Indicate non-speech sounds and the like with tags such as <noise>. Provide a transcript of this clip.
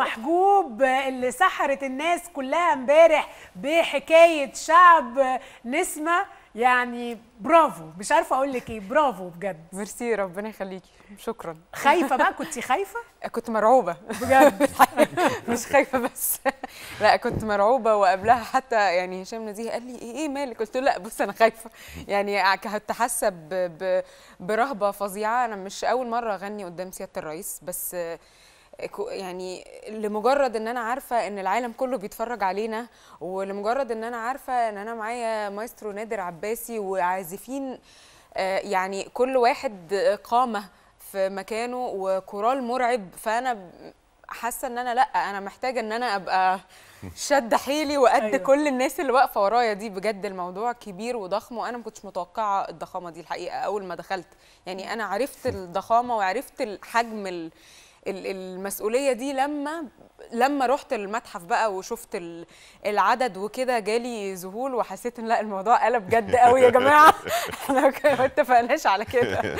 محجوب اللي سحرت الناس كلها امبارح بحكايه شعب نسمه يعني برافو مش عارفه اقول لك ايه برافو بجد ميرسي ربنا يخليكي شكرا خايفه بقى كنت خايفه <laughs> كنت مرعوبه بجد <laughs> طيب، مش خايفه بس <laughs> لا كنت مرعوبه وقبلها حتى يعني هشام نزيه قال لي ايه ايه مالك قلت له لا بص انا خايفه يعني كنت حاسه برهبه فظيعه انا مش اول مره اغني قدام سياده الرئيس بس يعني لمجرد ان انا عارفه ان العالم كله بيتفرج علينا ولمجرد ان انا عارفه ان انا معايا مايسترو نادر عباسي وعازفين آه، يعني كل واحد قامه في مكانه وكورال مرعب فانا حاسه ان انا لا انا محتاجه ان انا ابقى شد حيلي وقد أيوة. كل الناس اللي واقفه ورايا دي بجد الموضوع كبير وضخم وانا ما كنتش متوقعه الضخامه دي الحقيقه اول ما دخلت يعني انا عرفت الضخامه وعرفت الحجم المسؤوليه دي لما لما رحت المتحف بقى وشفت العدد وكده جالي ذهول وحسيت ان لا الموضوع قلب جد قوي يا جماعه <laughs> <laughs> احنا ما اتفقناش على كده